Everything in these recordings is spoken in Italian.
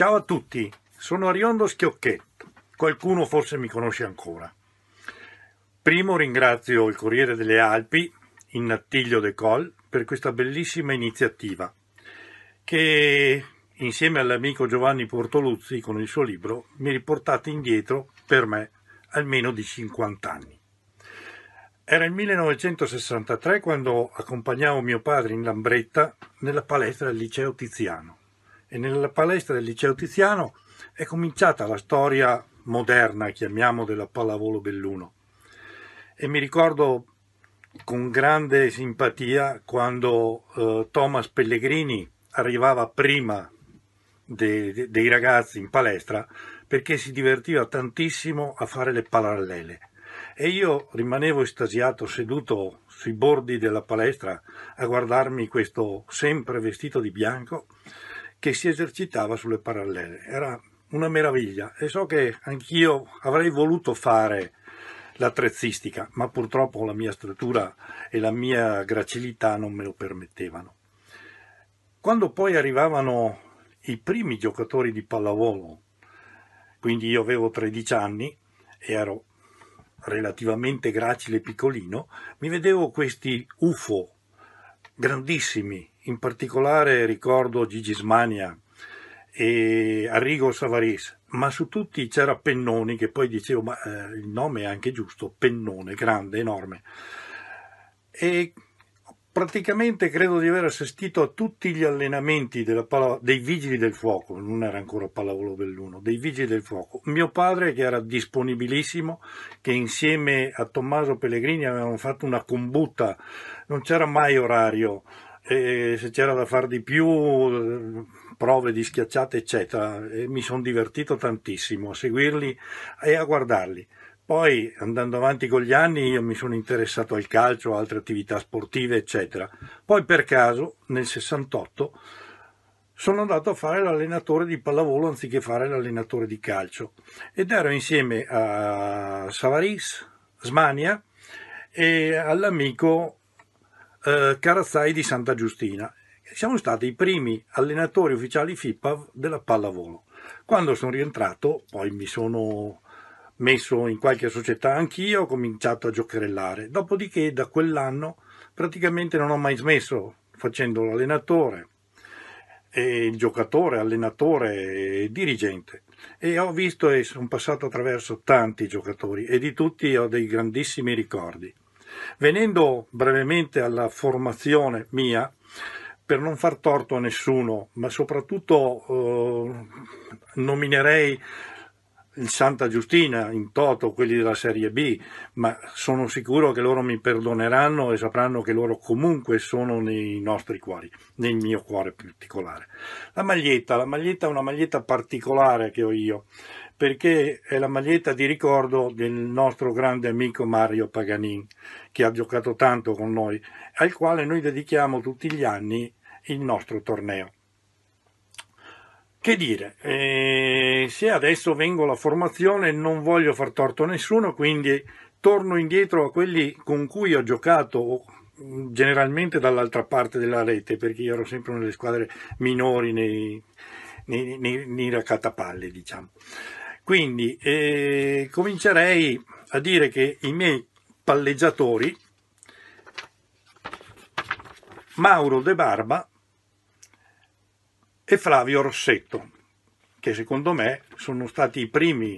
Ciao a tutti, sono Ariondo Schiocchetto, qualcuno forse mi conosce ancora. Primo ringrazio il Corriere delle Alpi, in Nattiglio De Col, per questa bellissima iniziativa che insieme all'amico Giovanni Portoluzzi con il suo libro mi ha riportato indietro per me almeno di 50 anni. Era il 1963 quando accompagnavo mio padre in Lambretta nella palestra del liceo Tiziano e nella palestra del liceo Tiziano è cominciata la storia moderna, chiamiamo, della pallavolo Belluno. E mi ricordo con grande simpatia quando eh, Thomas Pellegrini arrivava prima de, de, dei ragazzi in palestra perché si divertiva tantissimo a fare le parallele. E io rimanevo estasiato seduto sui bordi della palestra a guardarmi questo sempre vestito di bianco che si esercitava sulle parallele. Era una meraviglia e so che anch'io avrei voluto fare l'attrezzistica, ma purtroppo la mia struttura e la mia gracilità non me lo permettevano. Quando poi arrivavano i primi giocatori di pallavolo, quindi io avevo 13 anni e ero relativamente gracile e piccolino, mi vedevo questi UFO grandissimi, in particolare ricordo Gigi Smania e Arrigo Savaris, ma su tutti c'era Pennoni, che poi dicevo, ma eh, il nome è anche giusto, Pennone, grande, enorme. E praticamente credo di aver assistito a tutti gli allenamenti palla, dei vigili del fuoco, non era ancora Pallavolo Belluno, dei vigili del fuoco. Mio padre che era disponibilissimo, che insieme a Tommaso Pellegrini avevano fatto una combutta, non c'era mai orario, e se c'era da fare di più prove di schiacciate eccetera, e mi sono divertito tantissimo a seguirli e a guardarli. Poi andando avanti con gli anni io mi sono interessato al calcio, altre attività sportive, eccetera. Poi per caso nel 68 sono andato a fare l'allenatore di pallavolo anziché fare l'allenatore di calcio ed ero insieme a Savaris, Smania e all'amico eh, Carazzai di Santa Giustina. Siamo stati i primi allenatori ufficiali FIPAV della pallavolo. Quando sono rientrato poi mi sono messo in qualche società anch'io, ho cominciato a giocherellare. Dopodiché da quell'anno praticamente non ho mai smesso facendo l'allenatore, e giocatore, allenatore e dirigente. E ho visto e sono passato attraverso tanti giocatori e di tutti ho dei grandissimi ricordi. Venendo brevemente alla formazione mia, per non far torto a nessuno, ma soprattutto eh, nominerei il Santa Giustina in toto, quelli della Serie B, ma sono sicuro che loro mi perdoneranno e sapranno che loro comunque sono nei nostri cuori, nel mio cuore particolare. La maglietta, la maglietta è una maglietta particolare che ho io, perché è la maglietta di ricordo del nostro grande amico Mario Paganin, che ha giocato tanto con noi, al quale noi dedichiamo tutti gli anni il nostro torneo. Che dire, eh, se adesso vengo alla formazione non voglio far torto a nessuno, quindi torno indietro a quelli con cui ho giocato mm, generalmente dall'altra parte della rete, perché io ero sempre nelle squadre minori nei, nei, nei, nei raccatapalle, diciamo. Quindi eh, comincerei a dire che i miei palleggiatori, Mauro De Barba e Flavio Rossetto, che secondo me sono stati i primi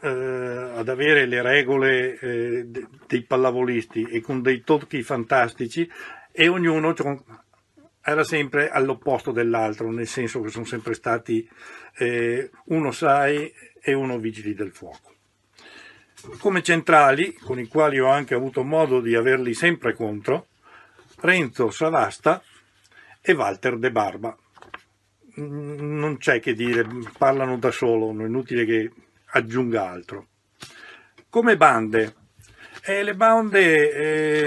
eh, ad avere le regole eh, de- dei pallavolisti e con dei tocchi fantastici e ognuno era sempre all'opposto dell'altro, nel senso che sono sempre stati eh, uno SAI e uno Vigili del Fuoco. Come centrali, con i quali ho anche avuto modo di averli sempre contro, Renzo Savasta e Walter De Barba non c'è che dire, parlano da solo, non è inutile che aggiunga altro. Come bande, eh, le bande,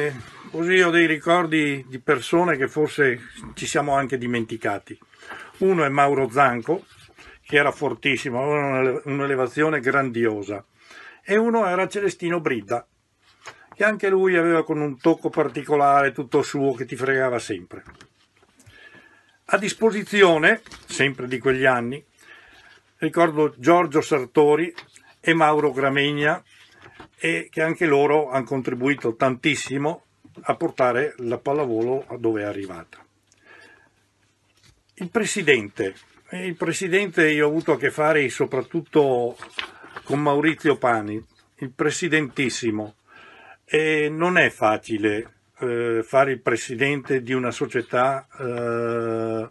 eh, così ho dei ricordi di persone che forse ci siamo anche dimenticati. Uno è Mauro Zanco, che era fortissimo, aveva un'elevazione grandiosa, e uno era Celestino Bridda, che anche lui aveva con un tocco particolare tutto suo che ti fregava sempre. A disposizione sempre di quegli anni, ricordo Giorgio Sartori e Mauro Gramegna, e che anche loro hanno contribuito tantissimo a portare la pallavolo a dove è arrivata. Il presidente, il presidente io ho avuto a che fare soprattutto con Maurizio Pani, il presidentissimo, e non è facile eh, fare il presidente di una società eh,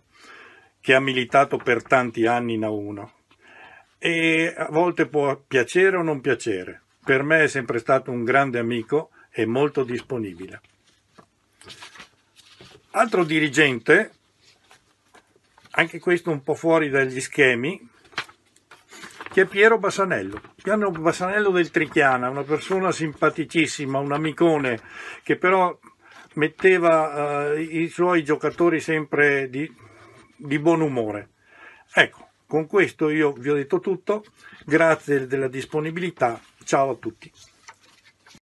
che ha militato per tanti anni in A1 e a volte può piacere o non piacere. Per me è sempre stato un grande amico e molto disponibile. Altro dirigente, anche questo un po' fuori dagli schemi, che è Piero Bassanello. Piero Bassanello del Trichiana, una persona simpaticissima, un amicone, che però metteva eh, i suoi giocatori sempre di, di buon umore. Ecco, con questo io vi ho detto tutto, grazie della disponibilità, ciao a tutti.